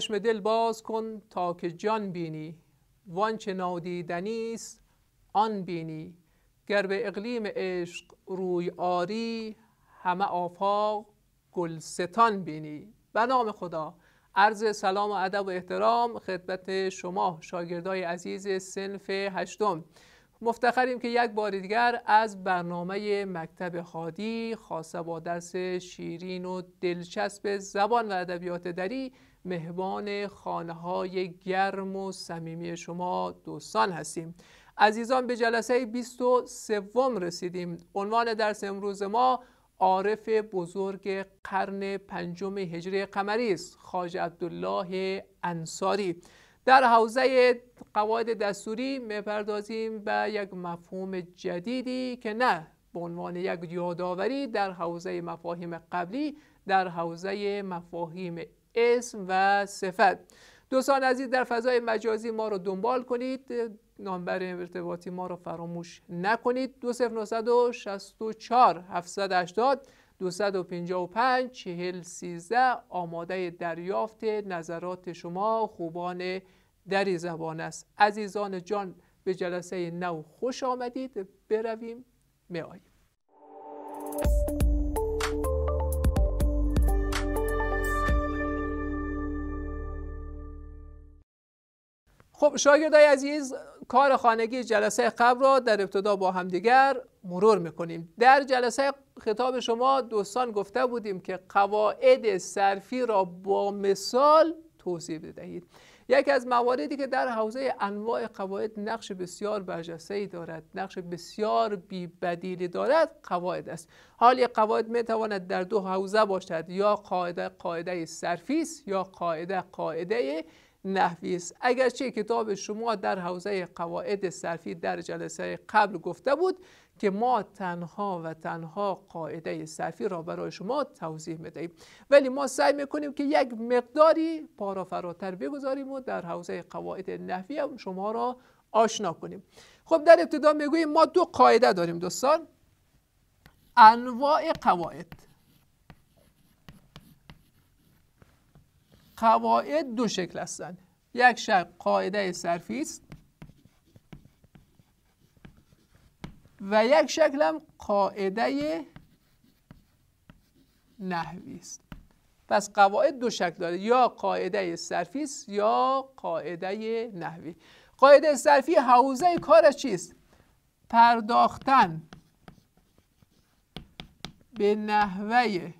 چشم دل باز کن تا که جان بینی وانچه نادیدنیست آن بینی گر به اقلیم عشق روی آری همه آفاق گلستان بینی به نام خدا عرض سلام و ادب و احترام خدمت شما شاگردای عزیز سنف هشتم مفتخریم که یک بار دیگر از برنامه مکتب خادی خاصه با درس شیرین و دلچسب زبان و ادبیات دری مهمان خانه های گرم و صمیمی شما دوستان هستیم عزیزان به جلسه 23 رسیدیم عنوان درس امروز ما عارف بزرگ قرن پنجم هجری قمری است خواجه عبدالله انصاری در حوزه قواعد دستوری میپردازیم به یک مفهوم جدیدی که نه به عنوان یک یادآوری در حوزه مفاهیم قبلی در حوزه مفاهیم اسم و صفت دوستان عزیز در فضای مجازی ما رو دنبال کنید نامبر ارتباطی ما رو فراموش نکنید 2964 780 255 40 13 آماده دریافت نظرات شما خوبان دری زبان است عزیزان جان به جلسه نو خوش آمدید برویم معاییم خب شاگردای عزیز کار خانگی جلسه قبل را در ابتدا با همدیگر مرور میکنیم در جلسه خطاب شما دوستان گفته بودیم که قواعد صرفی را با مثال توضیح بدهید یکی از مواردی که در حوزه انواع قواعد نقش بسیار برجسته دارد نقش بسیار بی دارد قواعد است حال قواعد می در دو حوزه باشد یا قاعده قاعده صرفی است یا قاعده قاعده نحوی است اگرچه کتاب شما در حوزه قواعد صرفی در جلسه قبل گفته بود که ما تنها و تنها قاعده صرفی را برای شما توضیح میدهیم ولی ما سعی میکنیم که یک مقداری پارا فراتر بگذاریم و در حوزه قواعد نحوی هم شما را آشنا کنیم خب در ابتدا میگوییم ما دو قاعده داریم دوستان انواع قواعد قواعد دو شکل هستند یک شکل قاعده صرفی است و یک شکل هم قاعده نحوی است پس قواعد دو شکل داره یا قاعده صرفی است یا قاعده نحوی قاعده صرفی حوزه کارش چیست پرداختن به نحوه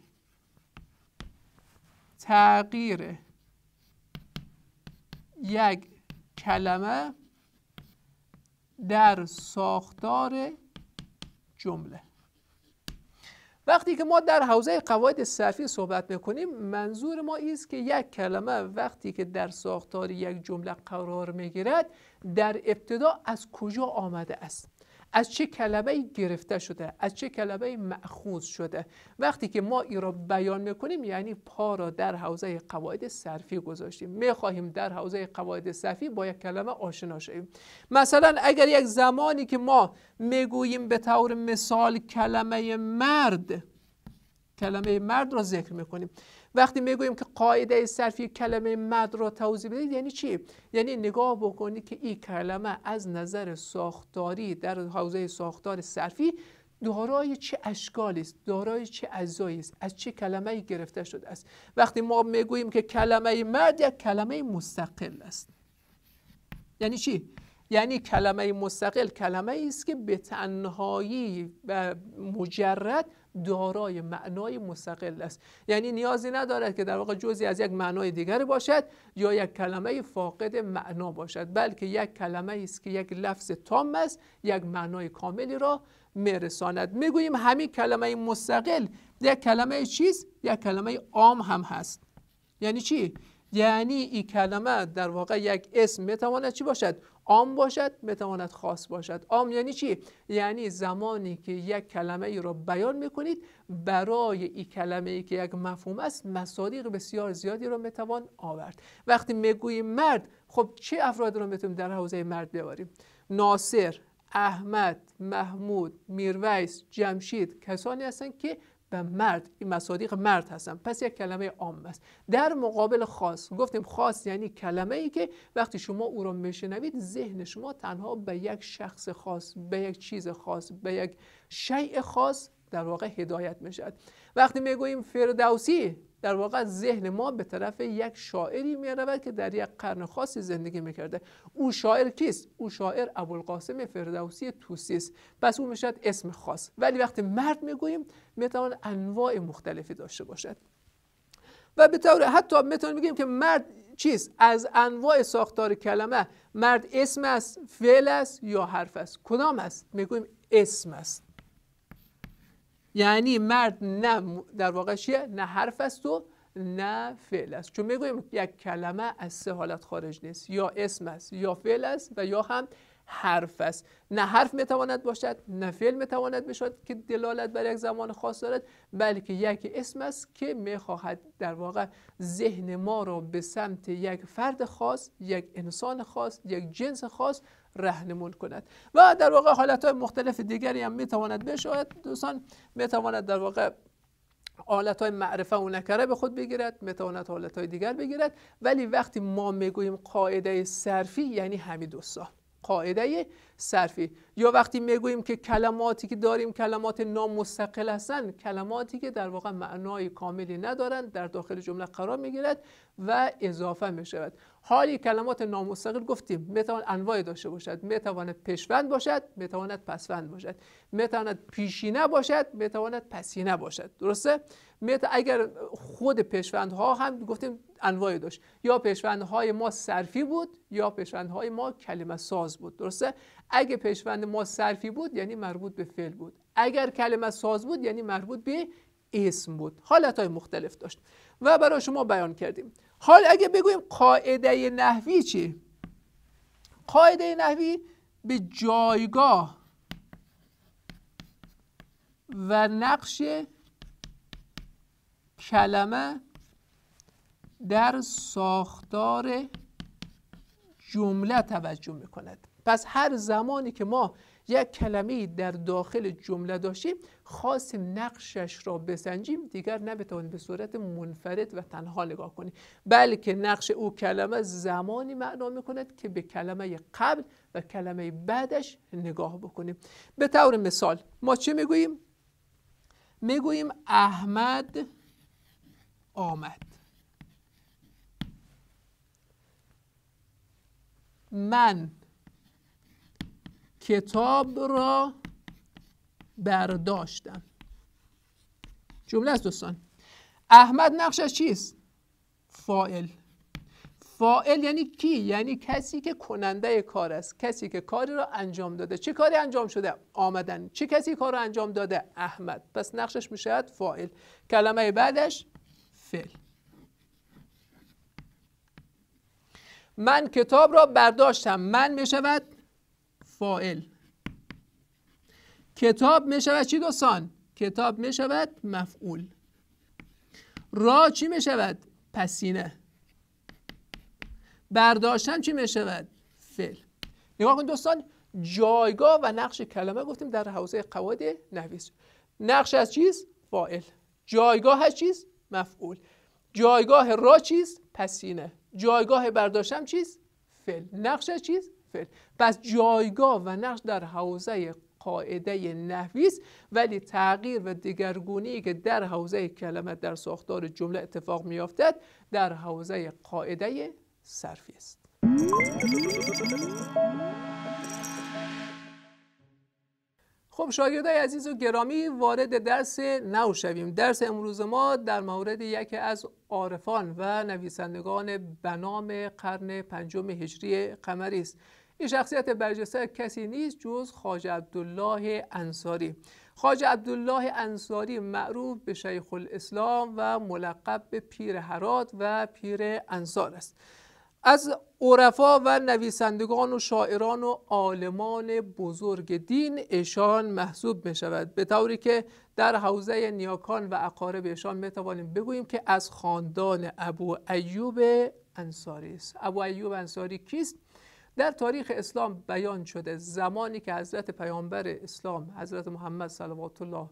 تغییر یک کلمه در ساختار جمله وقتی که ما در حوزه قواعد صرفی صحبت میکنیم منظور ما است که یک کلمه وقتی که در ساختار یک جمله قرار میگیرد در ابتدا از کجا آمده است از چه کلمه گرفته شده از چه کلمه معخوض شده وقتی که ما این را بیان میکنیم یعنی پا را در حوزه قواعد صرفی گذاشتیم میخواهیم در حوزه قواعد صرفی با یک کلمه آشنا شویم مثلا اگر یک زمانی که ما میگوییم به طور مثال کلمه مرد کلمه مرد را ذکر میکنیم وقتی میگوییم که قاعده صرفی کلمه مد را توضیح بدید یعنی چی یعنی نگاه بکنید که این کلمه از نظر ساختاری در حوزه ساختار صرفی دارای چه اشکالی است دارای چه اجزایی است از چه کلمه گرفته شده است وقتی ما میگوییم که کلمه مد یک کلمه مستقل است یعنی چی یعنی کلمه مستقل کلمه است که به تنهایی و مجرد دارای معنای مستقل است یعنی نیازی ندارد که در واقع جزی از یک معنای دیگر باشد یا یک کلمه فاقد معنا باشد بلکه یک کلمه است که یک لفظ تام است یک معنای کاملی را میرساند میگوییم همین کلمه مستقل یک کلمه چیست؟ یک کلمه عام هم هست یعنی چی یعنی این کلمه در واقع یک اسم میتواند چی باشد عام باشد میتواند خاص باشد عام یعنی چی یعنی زمانی که یک کلمه ای را بیان میکنید برای این کلمه ای که یک مفهوم است مصادیق بسیار زیادی را میتوان آورد وقتی میگوییم مرد خب چه افراد را میتونیم در حوزه مرد بیاریم؟ ناصر احمد محمود میرویس جمشید کسانی هستند که به مرد این مصادیق مرد هستن پس یک کلمه عام است در مقابل خاص گفتیم خاص یعنی کلمه ای که وقتی شما او را میشنوید ذهن شما تنها به یک شخص خاص به یک چیز خاص به یک شیء خاص در واقع هدایت میشد وقتی میگوییم فردوسی در واقع ذهن ما به طرف یک شاعری می که در یک قرن خاصی زندگی می کرده او شاعر کیست او شاعر ابوالقاسم فردوسی توسی است پس او میشد اسم خاص ولی وقتی مرد میگوییم میتوان انواع مختلفی داشته باشد و به طور حتی میتون بگیم که مرد چیست از انواع ساختار کلمه مرد اسم است فعل است یا حرف است کدام است میگویم اسم است یعنی مرد نه در واقع چیه نه حرف است و نه فعل است چون میگویم یک کلمه از سه حالت خارج نیست یا اسم است یا فعل است و یا هم حرف است نه حرف میتواند باشد نه فعل میتواند بشود که دلالت بر یک زمان خاص دارد بلکه یک اسم است که میخواهد در واقع ذهن ما را به سمت یک فرد خاص یک انسان خاص یک جنس خاص رهنمون کند و در واقع حالت های مختلف دیگری هم میتواند بشود دوستان میتواند در واقع حالت های معرفه و نکره به خود بگیرد میتواند حالت های دیگر بگیرد ولی وقتی ما میگوییم قاعده صرفی یعنی همین دوستان قاعده صرفی یا وقتی میگوییم که کلماتی که داریم کلمات نامستقل هستند کلماتی که در واقع معنای کاملی ندارند در داخل جمله قرار میگیرد و اضافه میشود حالی کلمات نامستقل گفتیم میتواند انواع داشته باشد میتواند پشوند باشد میتواند پسوند باشد میتواند پیشینه باشد میتواند پسینه باشد درسته میاد اگر خود پشوندها هم گفتیم انواعی داشت یا پشوندهای ما صرفی بود یا پشوندهای ما کلمه ساز بود درسته اگه پشوند ما صرفی بود یعنی مربوط به فعل بود اگر کلمه ساز بود یعنی مربوط به اسم بود حالت های مختلف داشت و برای شما بیان کردیم حال اگه بگویم قاعده نحوی چی قاعده نحوی به جایگاه و نقش کلمه در ساختار جمله توجه میکند. پس هر زمانی که ما یک کلمه در داخل جمله داشتیم خواستیم نقشش را بسنجیم دیگر نبتوانیم به صورت منفرد و تنها نگاه کنیم بلکه نقش او کلمه زمانی معنا میکند که به کلمه قبل و کلمه بعدش نگاه بکنیم به طور مثال ما چه میگوییم؟ میگوییم احمد آمد من کتاب را برداشتم جمله است دوستان احمد نقشش چیست فائل فائل یعنی کی یعنی کسی که کننده کار است کسی که کاری را انجام داده چه کاری انجام شده آمدن چه کسی کار را انجام داده احمد پس نقشش میشه فائل کلمه بعدش فعل من کتاب را برداشتم من می شود کتاب می شود چی دوستان کتاب می شود مفعول را چی می شود پسینه برداشتم چی می شود فعل نگاه کنید دوستان جایگاه و نقش کلمه گفتیم در حوزه قواعد نحوی نقش از چیز فاعل جایگاه از چیز مفعول جایگاه را چیست پسینه جایگاه برداشتم چیست فعل نقش چیست فعل پس جایگاه و نقش در حوزه قاعده نحوی است ولی تغییر و دگرگونی که در حوزه کلمه در ساختار جمله اتفاق میافتد در حوزه قاعده صرفی است خب شاگردای عزیز و گرامی وارد درس نو شویم درس امروز ما در مورد یکی از عارفان و نویسندگان بنام قرن پنجم هجری قمری است این شخصیت برجسته کسی نیست جز خواجه عبدالله انصاری خواجه عبدالله انصاری معروف به شیخ الاسلام و ملقب به پیر حرات و پیر انصار است از عرفا و نویسندگان و شاعران و عالمان بزرگ دین ایشان محسوب می شود به طوری که در حوزه نیاکان و اقارب ایشان می توانیم بگوییم که از خاندان ابو ایوب انصاری است ابو ایوب انصاری کیست در تاریخ اسلام بیان شده زمانی که حضرت پیامبر اسلام حضرت محمد صلوات الله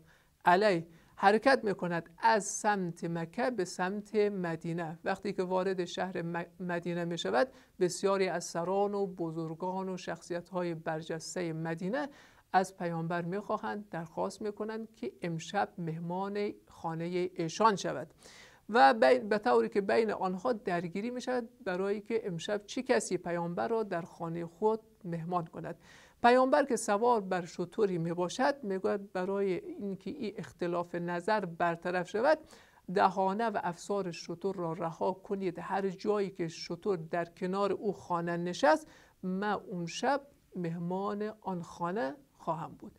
علیه حرکت میکند از سمت مکه به سمت مدینه وقتی که وارد شهر مدینه میشود بسیاری از سران و بزرگان و شخصیت های برجسته مدینه از پیامبر میخواهند درخواست میکنند که امشب مهمان خانه ایشان شود و به طوری که بین آنها درگیری میشود برای که امشب چه کسی پیامبر را در خانه خود مهمان کند پیامبر که سوار بر شطوری می باشد می گوید برای اینکه این اختلاف نظر برطرف شود دهانه و افسار شطور را رها کنید هر جایی که شطور در کنار او خانه نشست من اون شب مهمان آن خانه خواهم بود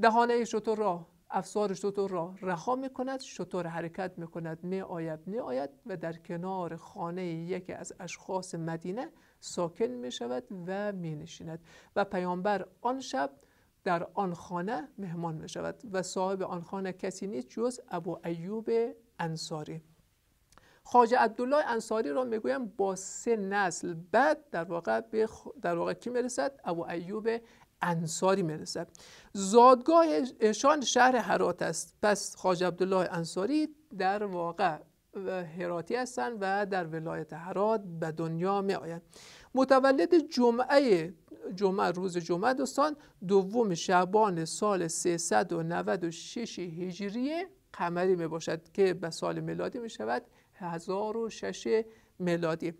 دهانه شطور را افسار شطور را رها می کند شطور حرکت می کند می آید می آید و در کنار خانه یکی از اشخاص مدینه ساکن می شود و می نشیند و پیامبر آن شب در آن خانه مهمان می شود و صاحب آن خانه کسی نیست جز ابو ایوب انصاری خواجه عبدالله انصاری را میگویم با سه نسل بعد در واقع به در واقع کی میرسد ابو ایوب انصاری زادگاه زادگاهشان شهر حرات است پس خواجه عبدالله انصاری در واقع حراتی هستند و در ولایت حرات به دنیا می آیند متولد جمعه جمعه روز جمعه دوستان دوم شعبان سال 396 هجری قمری می باشد که به سال میلادی می شود 1006 میلادی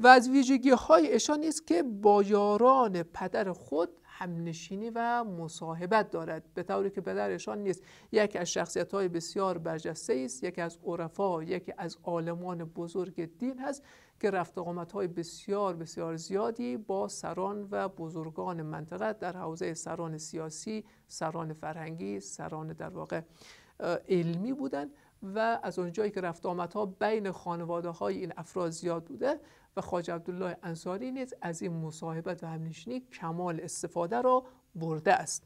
و از ویژگی های اشان است که با یاران پدر خود همنشینی و مصاحبت دارد به طوری که پدرشان نیست یکی از شخصیت های بسیار برجسته است یکی از عرفا یکی از عالمان بزرگ دین هست که رفت آمد های بسیار بسیار زیادی با سران و بزرگان منطقه در حوزه سران سیاسی سران فرهنگی سران در واقع علمی بودند و از اونجایی که رفت آمدها بین خانواده های این افراد زیاد بوده و خاج عبدالله انصاری نیز از این مصاحبت و همنشینی کمال استفاده را برده است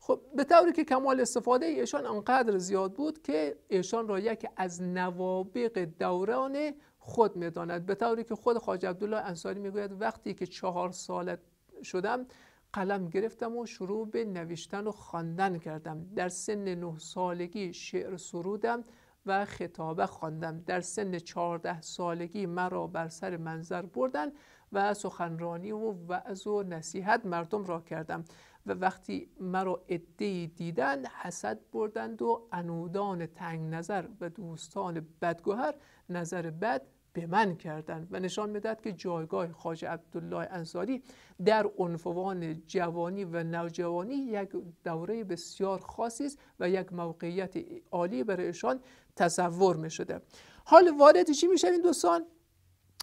خب به طوری که کمال استفاده ایشان انقدر زیاد بود که ایشان را یکی از نوابق دوران خود میداند به طوری که خود خاج عبدالله انصاری میگوید وقتی که چهار سالت شدم قلم گرفتم و شروع به نوشتن و خواندن کردم در سن نه سالگی شعر سرودم و خطابه خواندم در سن چهارده سالگی مرا بر سر منظر بردن و سخنرانی و وعظ و نصیحت مردم را کردم و وقتی مرا عدهای دیدند حسد بردند و انودان تنگ نظر و دوستان بدگوهر نظر بد به من کردند و نشان میداد که جایگاه خواجه عبدالله انصاری در عنفوان جوانی و نوجوانی یک دوره بسیار خاصی است و یک موقعیت عالی برایشان تصور می شده حال وارد چی این دوستان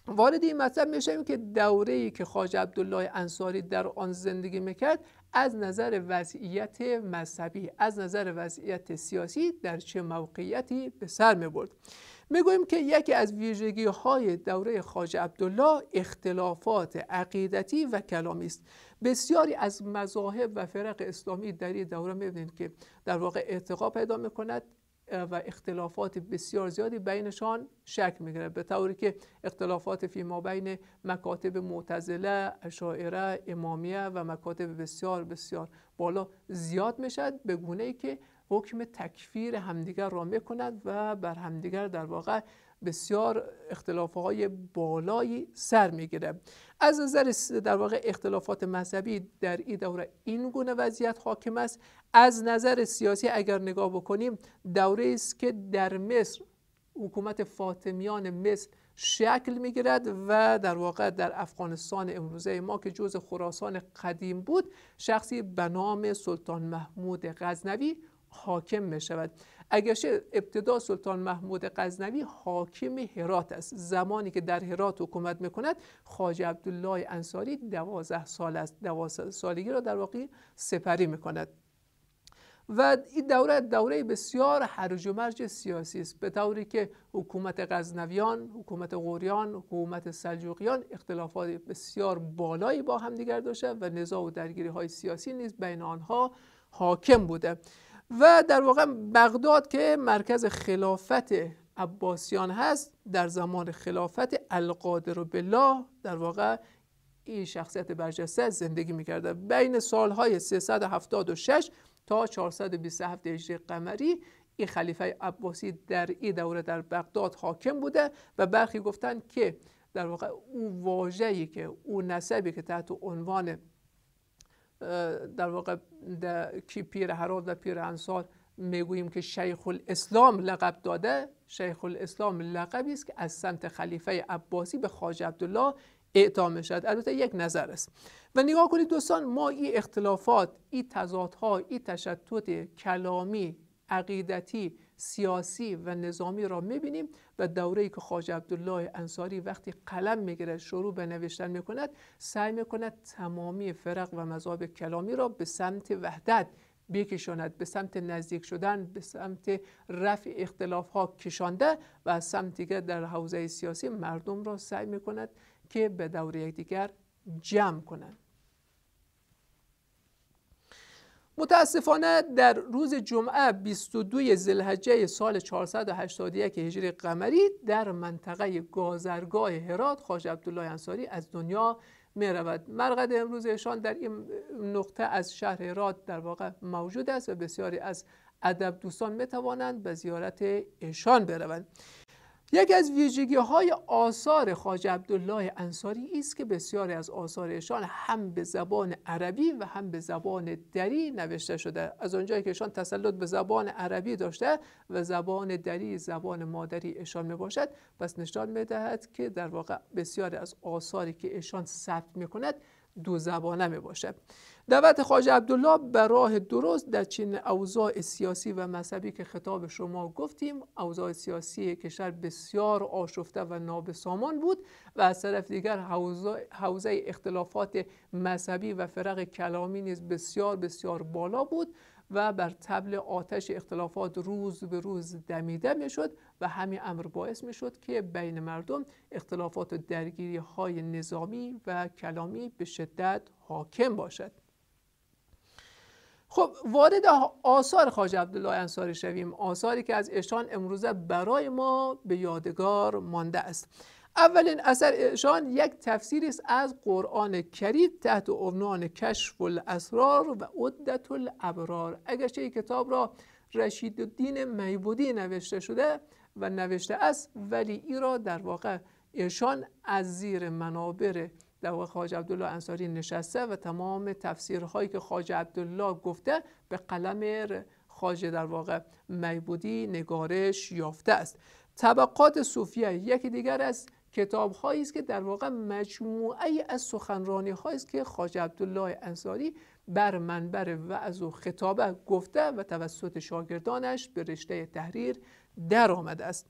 وارد این مطلب میشویم که دوره ای که خواجه عبدالله انصاری در آن زندگی میکرد از نظر وضعیت مذهبی از نظر وضعیت سیاسی در چه موقعیتی به سر میبرد میگویم که یکی از ویژگی های دوره خاج عبدالله اختلافات عقیدتی و کلامی است بسیاری از مذاهب و فرق اسلامی در این دوره میبینید که در واقع ارتقا پیدا میکند و اختلافات بسیار زیادی بینشان شک میکنه به طوری که اختلافات فیما بین مکاتب معتزله اشاعره امامیه و مکاتب بسیار بسیار بالا زیاد میشد به گونه ای که حکم تکفیر همدیگر را میکنند و بر همدیگر در واقع بسیار های بالایی سر میگیره از نظر در واقع اختلافات مذهبی در این دوره این گونه وضعیت حاکم است از نظر سیاسی اگر نگاه بکنیم دوره است که در مصر حکومت فاطمیان مصر شکل میگیرد و در واقع در افغانستان امروزه ما که جز خراسان قدیم بود شخصی به نام سلطان محمود غزنوی حاکم می شود اگرچه ابتدا سلطان محمود غزنوی حاکم هرات است زمانی که در هرات حکومت میکند خواجه عبدالله انصاری دوازده سال است دوازه سالگی را در واقع سپری میکند و این دوره دوره بسیار هرج و مرج سیاسی است به طوری که حکومت غزنویان، حکومت غوریان، حکومت سلجوقیان اختلافات بسیار بالایی با همدیگر دیگر و نزاع و درگیری های سیاسی نیز بین آنها حاکم بوده و در واقع بغداد که مرکز خلافت عباسیان هست در زمان خلافت القادر بالله در واقع این شخصیت برجسته زندگی میکرده بین سالهای 376 تا 427 هجری قمری این خلیفه عباسی در این دوره در بغداد حاکم بوده و برخی گفتند که در واقع او واجهی که او نسبی که تحت عنوان در واقع کی پیر هراد و پیر انصار میگوییم که شیخ الاسلام لقب داده شیخ الاسلام لقبی است که از سمت خلیفه عباسی به خواجه عبدالله اعطا میشد البته یک نظر است و نگاه کنید دوستان ما این اختلافات این تضادها این تشتت کلامی عقیدتی سیاسی و نظامی را میبینیم و دوره ای که خواجه عبدالله انصاری وقتی قلم میگیرد شروع به نوشتن میکند سعی میکند تمامی فرق و مذاهب کلامی را به سمت وحدت بکشاند به سمت نزدیک شدن به سمت رفع اختلاف ها کشانده و از سمت دیگر در حوزه سیاسی مردم را سعی میکند که به دوره یکدیگر جمع کنند متاسفانه در روز جمعه 22 زلحجه سال 481 هجری قمری در منطقه گازرگاه هرات خواجه عبدالله انصاری از دنیا می رود مرقد امروزشان در این نقطه از شهر هرات در واقع موجود است و بسیاری از ادب دوستان می توانند به زیارت ایشان بروند یکی از ویژگی های آثار خاج عبدالله انصاری است که بسیاری از آثارشان هم به زبان عربی و هم به زبان دری نوشته شده از آنجایی که ایشان تسلط به زبان عربی داشته و زبان دری زبان مادری ایشان می باشد پس نشان می که در واقع بسیاری از آثاری که ایشان ثبت می کند دو زبانه می باشد دعوت خواجه عبدالله به راه درست در چین اوضاع سیاسی و مذهبی که خطاب شما گفتیم اوضاع سیاسی کشور بسیار آشفته و نابسامان بود و از طرف دیگر حوزه اختلافات مذهبی و فرق کلامی نیز بسیار بسیار بالا بود و بر تبل آتش اختلافات روز به روز دمیده میشد و همین امر باعث میشد که بین مردم اختلافات و درگیری های نظامی و کلامی به شدت حاکم باشد خب وارد آثار خاج عبدالله انصاری شویم آثاری که از اشان امروزه برای ما به یادگار مانده است اولین اثر ایشان یک تفسیر است از قرآن کریم تحت عنوان کشف الاسرار و عدت الابرار اگرچه این کتاب را رشید الدین میبودی نوشته شده و نوشته است ولی ای را در واقع ایشان از زیر منابر در واقع خاج عبدالله انصاری نشسته و تمام تفسیرهایی که خاج عبدالله گفته به قلم خاج در واقع میبودی نگارش یافته است طبقات صوفیه یکی دیگر از کتاب است که در واقع مجموعه از سخنرانی هایی است که خواجه عبدالله انصاری بر منبر وعظ و خطاب گفته و توسط شاگردانش به رشته تحریر در آمده است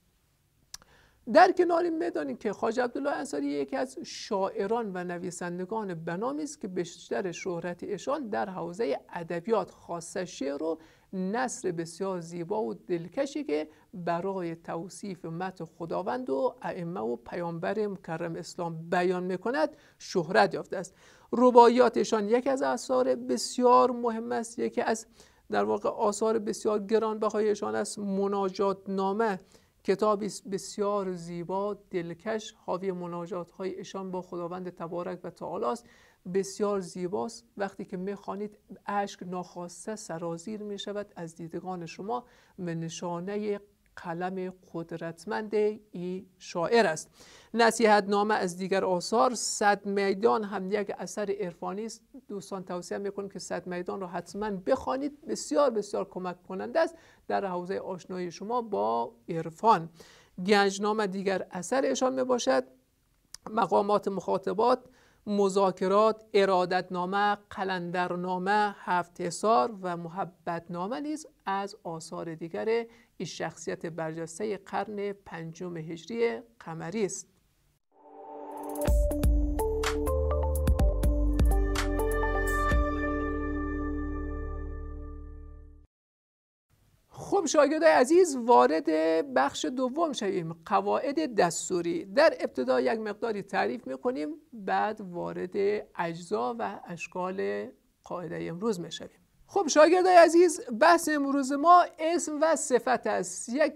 در کنار این که خواجه عبدالله انصاری یکی از شاعران و نویسندگان بنامی است که بیشتر شهرت ایشان در حوزه ادبیات خاصه شعر و نصر بسیار زیبا و دلکشی که برای توصیف مت خداوند و ائمه و پیامبر مکرم اسلام بیان میکند شهرت یافته است رباعیاتشان یکی از آثار بسیار مهم است یکی از در واقع آثار بسیار گرانبهایشان است مناجات نامه کتابی بسیار زیبا دلکش حاوی مناجات های اشان با خداوند تبارک و تعالی است بسیار زیباست وقتی که میخوانید اشک ناخواسته سرازیر می شود از دیدگان شما به نشانه قلم قدرتمند ای شاعر است نصیحت نامه از دیگر آثار صد میدان هم یک اثر عرفانی است دوستان توصیه میکنم که صد میدان را حتما بخوانید بسیار بسیار کمک کننده است در حوزه آشنایی شما با عرفان گنجنامه دیگر اثر ایشان می باشد مقامات مخاطبات مذاکرات ارادت نامه قلندر نامه هفت حصار و نامه نیز از آثار دیگر این شخصیت برجسته قرن پنجم هجری قمری است خب شاگردای عزیز وارد بخش دوم شویم قواعد دستوری در ابتدا یک مقداری تعریف میکنیم بعد وارد اجزا و اشکال قاعده امروز میشویم خب شاگردای عزیز بحث امروز ما اسم و صفت است یک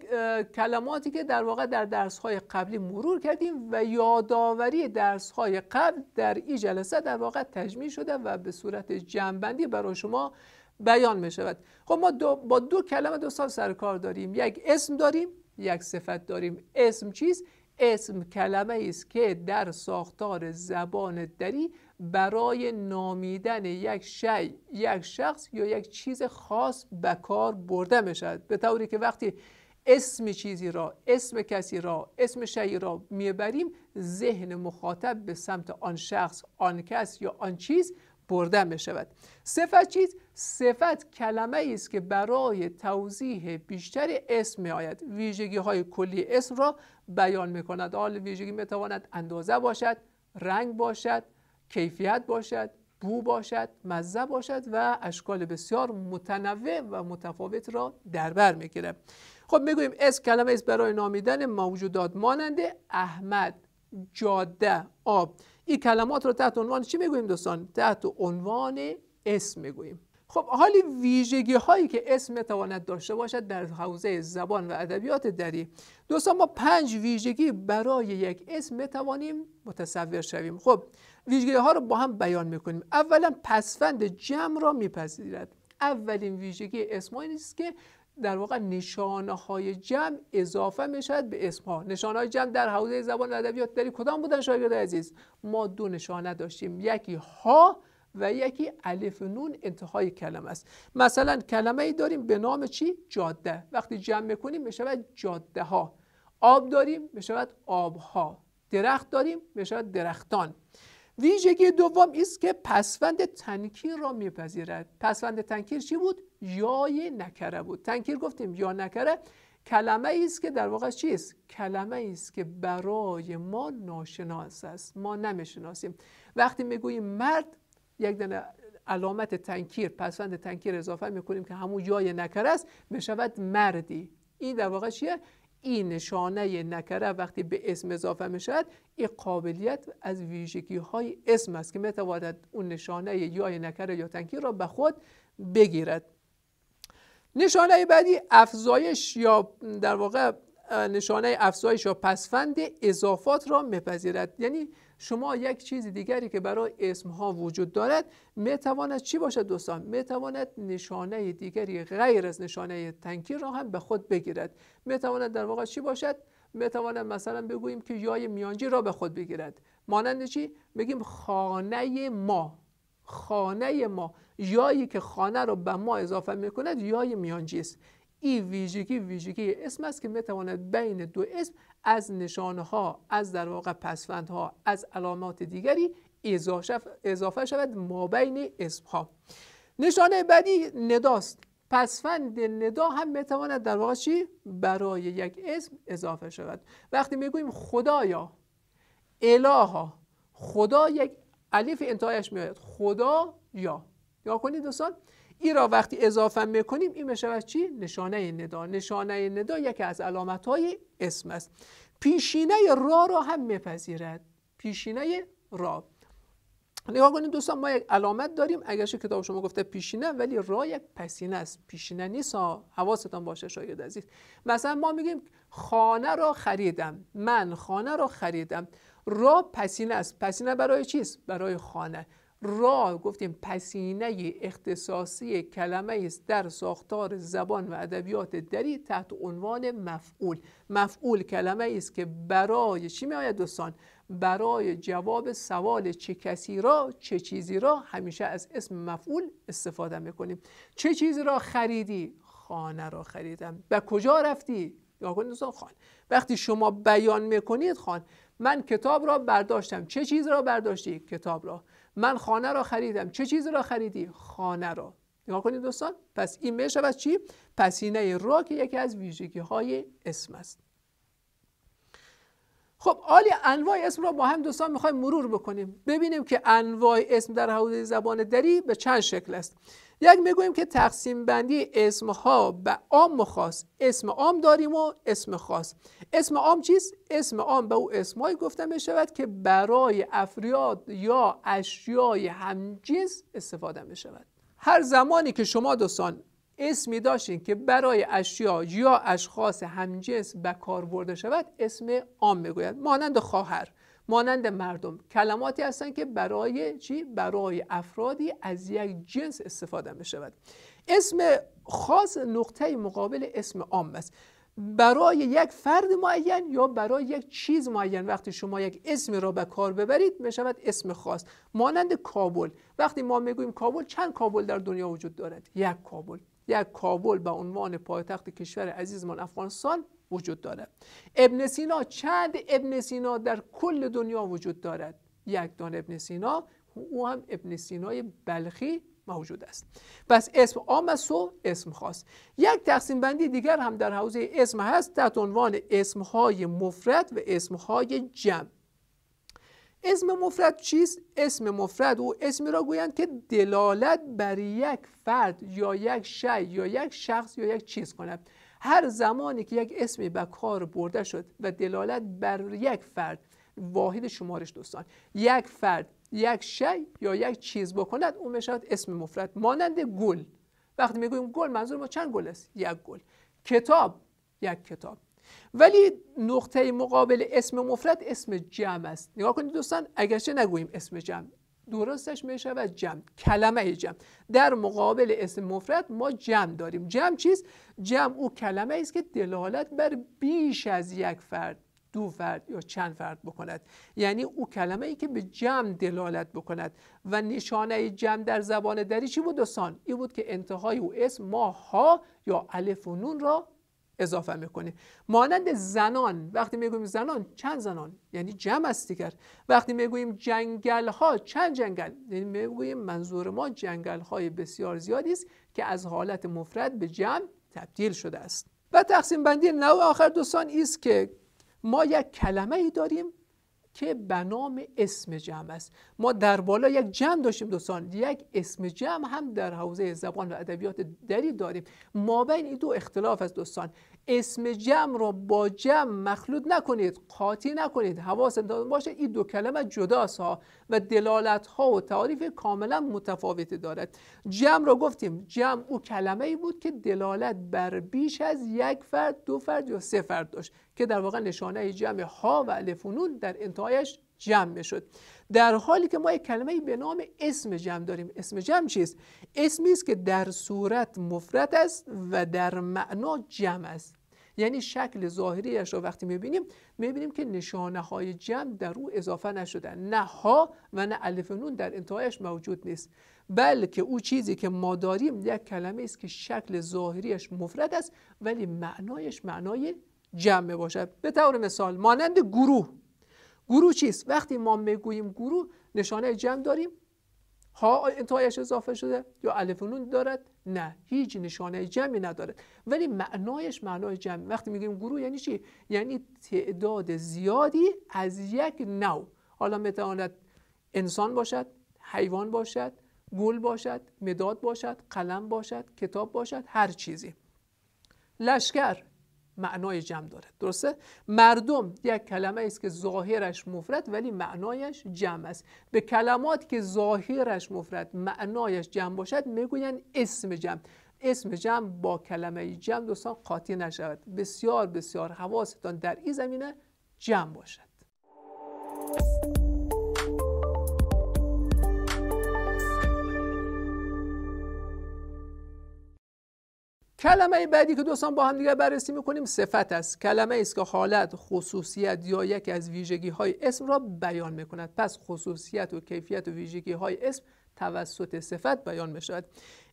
کلماتی که در واقع در درسهای قبلی مرور کردیم و یادآوری درسهای قبل در این جلسه در واقع تجمیع شده و به صورت جنبندی برای شما بیان می شود خب ما دو با دو کلمه دو سال سرکار داریم یک اسم داریم یک صفت داریم اسم چیست اسم کلمه ای است که در ساختار زبان دری برای نامیدن یک شی یک شخص یا یک چیز خاص به کار برده شود. به طوری که وقتی اسم چیزی را اسم کسی را اسم شی را میبریم ذهن مخاطب به سمت آن شخص آن کس یا آن چیز برده می شود صفت چیز صفت کلمه ای است که برای توضیح بیشتر اسم می آید ویژگی های کلی اسم را بیان می کند حال ویژگی می تواند اندازه باشد رنگ باشد کیفیت باشد بو باشد مزه باشد و اشکال بسیار متنوع و متفاوت را در بر میگیره خب گوییم اسم کلمه است برای نامیدن موجودات مانند احمد جاده آب این کلمات را تحت عنوان چی گوییم دوستان تحت عنوان اسم گوییم. خب حالی ویژگی هایی که اسم میتواند داشته باشد در حوزه زبان و ادبیات دری دوستان ما پنج ویژگی برای یک اسم میتوانیم متصور شویم خب ویژگی ها رو با هم بیان میکنیم اولا پسفند جمع را میپذیرد اولین ویژگی اسم است که در واقع نشانه های جمع اضافه میشد به اسم ها نشانه های جمع در حوزه زبان و ادبیات دری کدام بودن شاگرد عزیز ما دو نشانه داشتیم یکی ها و یکی الف نون انتهای کلمه است مثلا کلمه ای داریم به نام چی جاده وقتی جمع کنیم میشود جاده ها آب داریم میشود آب ها درخت داریم میشود درختان ویژگی دوم است که پسوند تنکیر را میپذیرد پسوند تنکیر چی بود یای نکره بود تنکیر گفتیم یا نکره کلمه ای است که در واقع چیست کلمه ای است که برای ما ناشناس است ما نمیشناسیم وقتی میگوییم مرد یک دنه علامت تنکیر پسند تنکیر اضافه میکنیم که همون یای نکره است میشود مردی این در واقع چیه این نشانه نکره وقتی به اسم اضافه می شود این قابلیت از ویژگی های اسم است که میتواند اون نشانه یای نکره یا تنکیر را به خود بگیرد نشانه بعدی افزایش یا در واقع نشانه افزایش یا پسفند اضافات را میپذیرد یعنی شما یک چیز دیگری که برای اسم ها وجود دارد میتواند چی باشد دوستان میتواند نشانه دیگری غیر از نشانه تنکیر را هم به خود بگیرد میتواند در واقع چی باشد میتواند مثلا بگوییم که یای میانجی را به خود بگیرد مانند چی میگیم خانه ما خانه ما یایی که خانه را به ما اضافه میکند یای میانجی است این ویژگی ویژگی اسم است که میتواند بین دو اسم از نشانه ها از در واقع ها، از علامات دیگری اضافه شود مابین اسم ها نشانه بعدی نداست پسفند ندا هم میتواند در واقع چی برای یک اسم اضافه شود وقتی میگوییم خدایا الها خدا یک علیف انتهایش میاد خدا یا یا کنید دوستان ای را وقتی اضافه میکنیم این میشه چی نشانه ندا نشانه ندا یکی از علامت های اسم است پیشینه را را هم میپذیرد پیشینه را نگاه کنید دوستان ما یک علامت داریم اگرچه کتاب شما گفته پیشینه ولی را یک پسینه است پیشینه نیست ها حواستان باشه شاید عزیز مثلا ما میگیم خانه را خریدم من خانه را خریدم را پسینه است پسینه برای چیست برای خانه را گفتیم پسینه اختصاصی کلمه است در ساختار زبان و ادبیات دری تحت عنوان مفعول مفعول کلمه است که برای چی می آید دوستان برای جواب سوال چه کسی را چه چیزی را همیشه از اسم مفعول استفاده میکنیم چه چیزی را خریدی خانه را خریدم و کجا رفتی یا دوستان خان وقتی شما بیان میکنید خان من کتاب را برداشتم چه چیز را برداشتی کتاب را من خانه را خریدم چه چیزی را خریدی خانه را نگاه کنید دوستان پس این میشه از چی پسینه را که یکی از ویژگی های اسم است خب عالی انواع اسم را با هم دوستان میخوایم مرور بکنیم ببینیم که انواع اسم در حوزه زبان دری به چند شکل است یک میگویم که تقسیم بندی اسم ها به عام و خاص اسم عام داریم و اسم خاص اسم عام چیست اسم عام به او اسمهایی گفته می شود که برای افریاد یا اشیای همجنس استفاده می شود هر زمانی که شما دوستان اسمی داشتین که برای اشیا یا اشخاص همجنس به کار برده شود اسم عام میگوید مانند خواهر مانند مردم کلماتی هستند که برای چی برای افرادی از یک جنس استفاده می شود اسم خاص نقطه مقابل اسم عام است برای یک فرد معین یا برای یک چیز معین وقتی شما یک اسم را به کار ببرید می شود اسم خاص مانند کابل وقتی ما میگوییم کابل چند کابل در دنیا وجود دارد یک کابل یک کابل به عنوان پایتخت کشور عزیزمان افغانستان وجود دارد ابن سینا چند ابن سینا در کل دنیا وجود دارد یک دان ابن سینا او هم ابن سینای بلخی موجود است پس اسم عام و اسم خاص یک تقسیم بندی دیگر هم در حوزه اسم هست تحت عنوان اسم های مفرد و اسم های جمع اسم مفرد چیست؟ اسم مفرد او اسمی را گویند که دلالت بر یک فرد یا یک شی یا یک شخص یا یک چیز کند هر زمانی که یک اسمی به کار برده شد و دلالت بر یک فرد واحد شمارش دوستان یک فرد یک شی یا یک چیز بکند اون میشود اسم مفرد مانند گل وقتی میگویم گل منظور ما چند گل است یک گل کتاب یک کتاب ولی نقطه مقابل اسم مفرد اسم جمع است نگاه کنید دوستان اگرچه نگوییم اسم جمع درستش میشه و جمع کلمه جمع در مقابل اسم مفرد ما جمع داریم جمع چیست جمع او کلمه است که دلالت بر بیش از یک فرد دو فرد یا چند فرد بکند یعنی او کلمه ای که به جمع دلالت بکند و نشانه جمع در زبان دری چی بود دوستان این بود که انتهای او اسم ما ها یا الف و نون را اضافه میکنه مانند زنان وقتی میگوییم زنان چند زنان یعنی جمع است دیگر وقتی میگوییم جنگل ها چند جنگل یعنی میگوییم منظور ما جنگل های بسیار زیادی است که از حالت مفرد به جمع تبدیل شده است و تقسیم بندی نوع آخر دوستان است که ما یک کلمه ای داریم که بنام اسم جمع است ما در بالا یک جمع داشتیم دوستان یک اسم جمع هم در حوزه زبان و ادبیات دری داریم ما بین این دو اختلاف از دوستان اسم جمع رو با جمع مخلوط نکنید قاطی نکنید حواستون باشه این دو کلمه جداست ها و دلالت ها و تعاریف کاملا متفاوتی دارد جمع رو گفتیم جمع او کلمه ای بود که دلالت بر بیش از یک فرد دو فرد یا سه فرد داشت که در واقع نشانه جمع ها و الفنون در انتهایش جمع شد در حالی که ما یک کلمه به نام اسم جمع داریم اسم جمع چیست اسمی است که در صورت مفرد است و در معنا جمع است یعنی شکل ظاهریش رو وقتی میبینیم میبینیم که نشانه های جمع در او اضافه نشدن نه ها و نه الف نون در انتهایش موجود نیست بلکه او چیزی که ما داریم یک کلمه است که شکل ظاهریش مفرد است ولی معنایش معنای جمع باشد به طور مثال مانند گروه گروه چیست وقتی ما میگوییم گروه نشانه جمع داریم ها انتهایش اضافه شده یا الف نون دارد نه هیچ نشانه جمعی ندارد ولی معنایش معنای جمع وقتی میگیم گروه یعنی چی یعنی تعداد زیادی از یک نوع حالا میتواند انسان باشد حیوان باشد گل باشد مداد باشد قلم باشد کتاب باشد هر چیزی لشکر معنای جمع دارد درسته مردم یک کلمه است که ظاهرش مفرد ولی معنایش جمع است به کلمات که ظاهرش مفرد معنایش جمع باشد میگویند اسم جمع اسم جمع با کلمه جمع دوستان قاطی نشود بسیار بسیار حواستان در این زمینه جمع باشد کلمه بعدی که دوستان با هم دیگه بررسی میکنیم صفت است کلمه است که حالت خصوصیت یا یکی از ویژگی های اسم را بیان میکند پس خصوصیت و کیفیت و ویژگی های اسم توسط صفت بیان میشود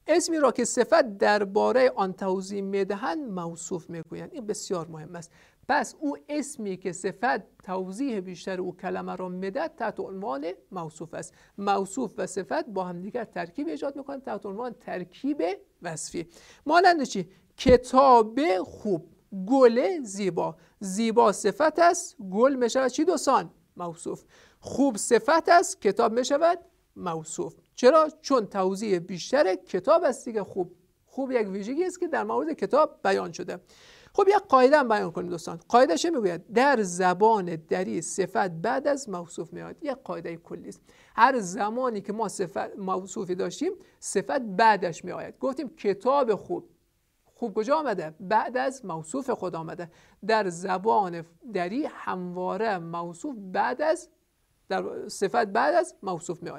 اسمی را که صفت درباره آن توضیح میدهند موصوف میگویند این بسیار مهم است پس او اسمی که صفت توضیح بیشتر او کلمه را مدد تحت عنوان موصوف است موصوف و صفت با همدیگر ترکیب ایجاد میکنند تحت عنوان ترکیب وصفی مانند چی کتاب خوب گل زیبا زیبا صفت است گل میشود چی دوستان موصوف خوب صفت است کتاب میشود موصوف چرا چون توضیح بیشتر کتاب است دیگه خوب خوب یک ویژگی است که در مورد کتاب بیان شده خب یک قاعده هم بیان کنیم دوستان قاعده چه میگوید در زبان دری صفت بعد از موصوف میاد یک قاعده کلی است هر زمانی که ما صفت موصوفی داشتیم صفت بعدش میآید گفتیم کتاب خوب خوب کجا آمده بعد از موصوف خود آمده در زبان دری همواره موصوف بعد از صفت بعد از موصوف می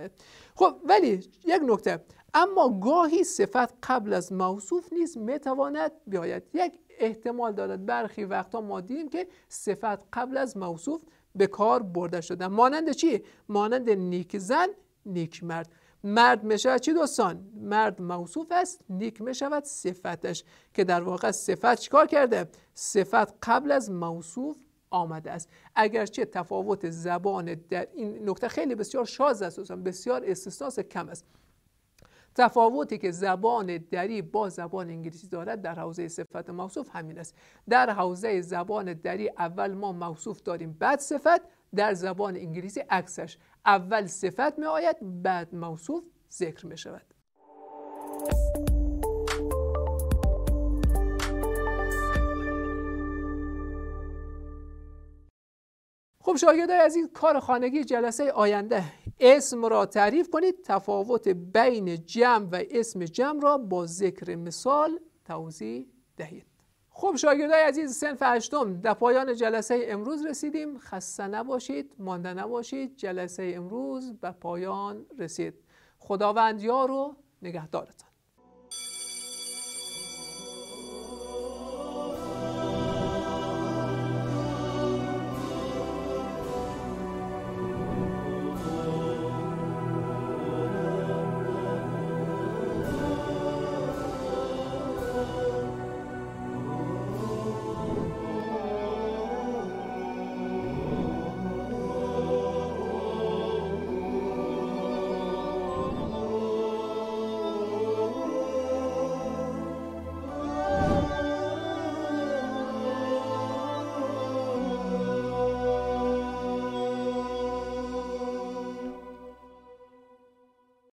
خب ولی یک نکته اما گاهی صفت قبل از موصوف نیست میتواند بیاید یک احتمال دارد برخی وقتا ما دیدیم که صفت قبل از موصوف به کار برده شده مانند چی مانند نیک زن نیک مرد مرد میشود چی دوستان مرد موصوف است نیک میشود صفتش که در واقع صفت چیکار کرده صفت قبل از موصوف آمده است اگرچه تفاوت زبان در این نکته خیلی بسیار شاز است بسیار استثناس کم است تفاوتی که زبان دری با زبان انگلیسی دارد در حوزه صفت موصوف همین است در حوزه زبان دری اول ما موصوف داریم بعد صفت در زبان انگلیسی عکسش اول صفت می آید بعد موصوف ذکر می شود خب شاگردای عزیز کار خانگی جلسه آینده اسم را تعریف کنید تفاوت بین جمع و اسم جمع را با ذکر مثال توضیح دهید خب شاگردای عزیز سنف هشتم در پایان جلسه امروز رسیدیم خسته نباشید مانده نباشید جلسه امروز به پایان رسید خداوند یار و نگهدارتان